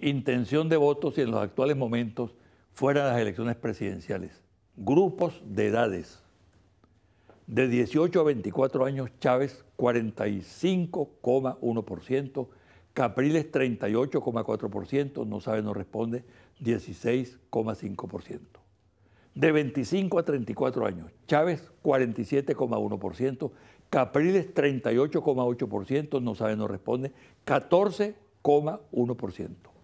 intención de votos y en los actuales momentos fuera las elecciones presidenciales. Grupos de edades. De 18 a 24 años, Chávez 45,1%, Capriles 38,4%, no sabe, no responde, 16,5%. De 25 a 34 años, Chávez 47,1%, Capriles 38,8%, no sabe, no responde, 14,1%.